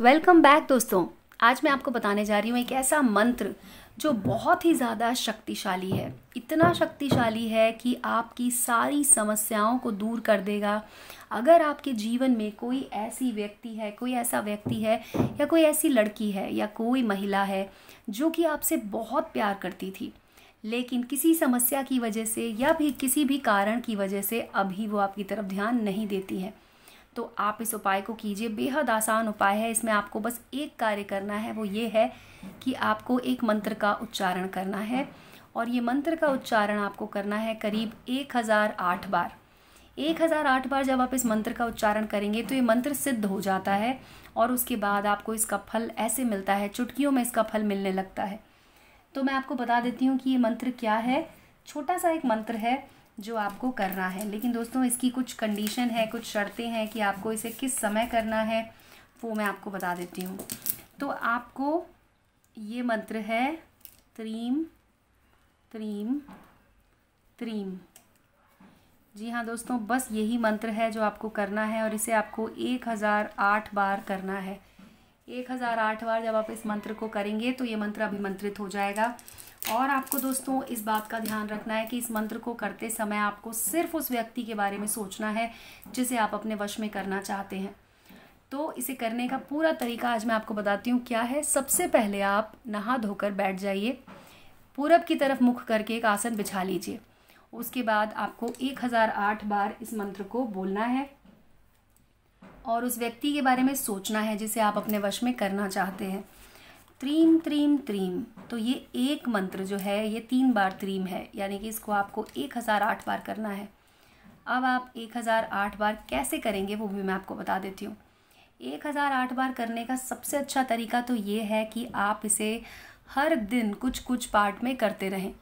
welcome back दोस्तों आज मैं आपको बताने जा रही हूँ एक ऐसा मंत्र जो बहुत ही ज़्यादा शक्तिशाली है इतना शक्तिशाली है कि आपकी सारी समस्याओं को दूर कर देगा अगर आपके जीवन में कोई ऐसी व्यक्ति है कोई ऐसा व्यक्ति है या कोई ऐसी लड़की है या कोई महिला है जो कि आपसे बहुत प्यार करती थी लेकिन किसी समस्या की वजह से या भी किसी भी कारण की वजह से अभी वो आपकी तरफ ध्यान नहीं देती है तो आप इस उपाय को कीजिए बेहद आसान उपाय है इसमें आपको बस एक कार्य करना है वो ये है कि आपको एक मंत्र का उच्चारण करना है और ये मंत्र का उच्चारण आपको करना है करीब एक हज़ार आठ बार एक हज़ार आठ बार जब आप इस मंत्र का उच्चारण करेंगे तो ये मंत्र सिद्ध हो जाता है और उसके बाद आपको इसका फल ऐसे मिलता है चुटकियों में इसका फल मिलने लगता है तो मैं आपको बता देती हूँ कि ये मंत्र क्या है छोटा सा एक मंत्र है जो आपको करना है लेकिन दोस्तों इसकी कुछ कंडीशन है कुछ शर्तें हैं कि आपको इसे किस समय करना है वो मैं आपको बता देती हूँ तो आपको ये मंत्र है त्रीम त्रीम त्रीम जी हाँ दोस्तों बस यही मंत्र है जो आपको करना है और इसे आपको एक हज़ार आठ बार करना है एक हज़ार आठ बार जब आप इस मंत्र को करेंगे तो ये मंत्र अभिमंत्रित हो जाएगा और आपको दोस्तों इस बात का ध्यान रखना है कि इस मंत्र को करते समय आपको सिर्फ उस व्यक्ति के बारे में सोचना है जिसे आप अपने वश में करना चाहते हैं तो इसे करने का पूरा तरीका आज मैं आपको बताती हूँ क्या है सबसे पहले आप नहा धोकर बैठ जाइए पूरब की तरफ मुख करके एक आसन बिछा लीजिए उसके बाद आपको एक हज़ार आठ बार इस मंत्र को बोलना है और उस व्यक्ति के बारे में सोचना है जिसे आप अपने वश में करना चाहते हैं त्रीम त्रीम त्रीम तो ये एक मंत्र जो है ये तीन बार त्रीम है यानी कि इसको आपको एक हज़ार आठ बार करना है अब आप एक हज़ार आठ बार कैसे करेंगे वो भी मैं आपको बता देती हूँ एक हज़ार आठ बार करने का सबसे अच्छा तरीका तो ये है कि आप इसे हर दिन कुछ कुछ पार्ट में करते रहें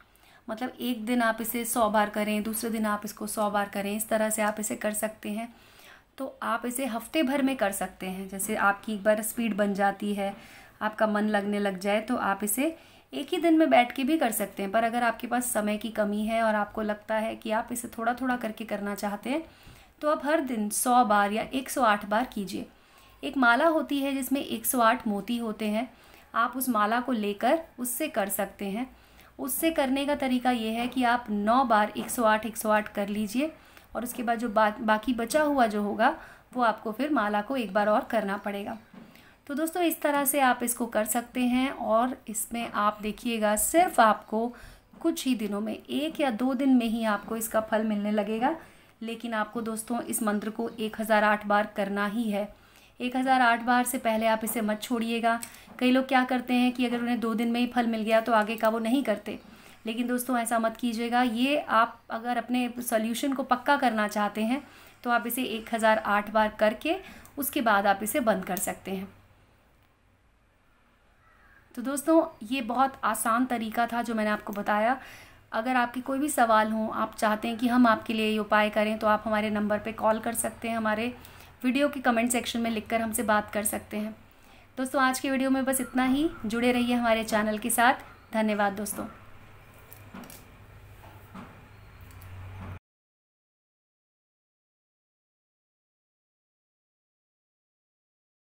मतलब एक दिन आप इसे सौ बार करें दूसरे दिन आप इसको सौ बार करें इस तरह से आप इसे कर सकते हैं तो आप इसे हफ्ते भर में कर सकते हैं जैसे आपकी एक बार स्पीड बन जाती है आपका मन लगने लग जाए तो आप इसे एक ही दिन में बैठ के भी कर सकते हैं पर अगर आपके पास समय की कमी है और आपको लगता है कि आप इसे थोड़ा थोड़ा करके करना चाहते हैं तो आप हर दिन सौ बार या एक सौ आठ बार कीजिए एक माला होती है जिसमें एक सौ आठ मोती होते हैं आप उस माला को लेकर उससे कर सकते हैं उससे करने का तरीका ये है कि आप नौ बार एक सौ आठ एक सौ आठ कर लीजिए और उसके बाद जो बा, बाकी बचा हुआ जो होगा वो आपको फिर माला को एक बार और करना पड़ेगा तो दोस्तों इस तरह से आप इसको कर सकते हैं और इसमें आप देखिएगा सिर्फ आपको कुछ ही दिनों में एक या दो दिन में ही आपको इसका फल मिलने लगेगा लेकिन आपको दोस्तों इस मंत्र को एक हज़ार आठ बार करना ही है एक हज़ार आठ बार से पहले आप इसे मत छोड़िएगा कई लोग क्या करते हैं कि अगर उन्हें दो दिन में ही फल मिल गया तो आगे का वो नहीं करते लेकिन दोस्तों ऐसा मत कीजिएगा ये आप अगर अपने सोल्यूशन को पक्का करना चाहते हैं तो आप इसे एक हज़ार आठ बार करके उसके बाद आप इसे बंद कर सकते हैं तो दोस्तों ये बहुत आसान तरीका था जो मैंने आपको बताया अगर आपके कोई भी सवाल हों आप चाहते हैं कि हम आपके लिए ये उपाय करें तो आप हमारे नंबर पे कॉल कर सकते हैं हमारे वीडियो के कमेंट सेक्शन में लिखकर हमसे बात कर सकते हैं दोस्तों आज के वीडियो में बस इतना ही जुड़े रहिए हमारे चैनल के साथ धन्यवाद दोस्तों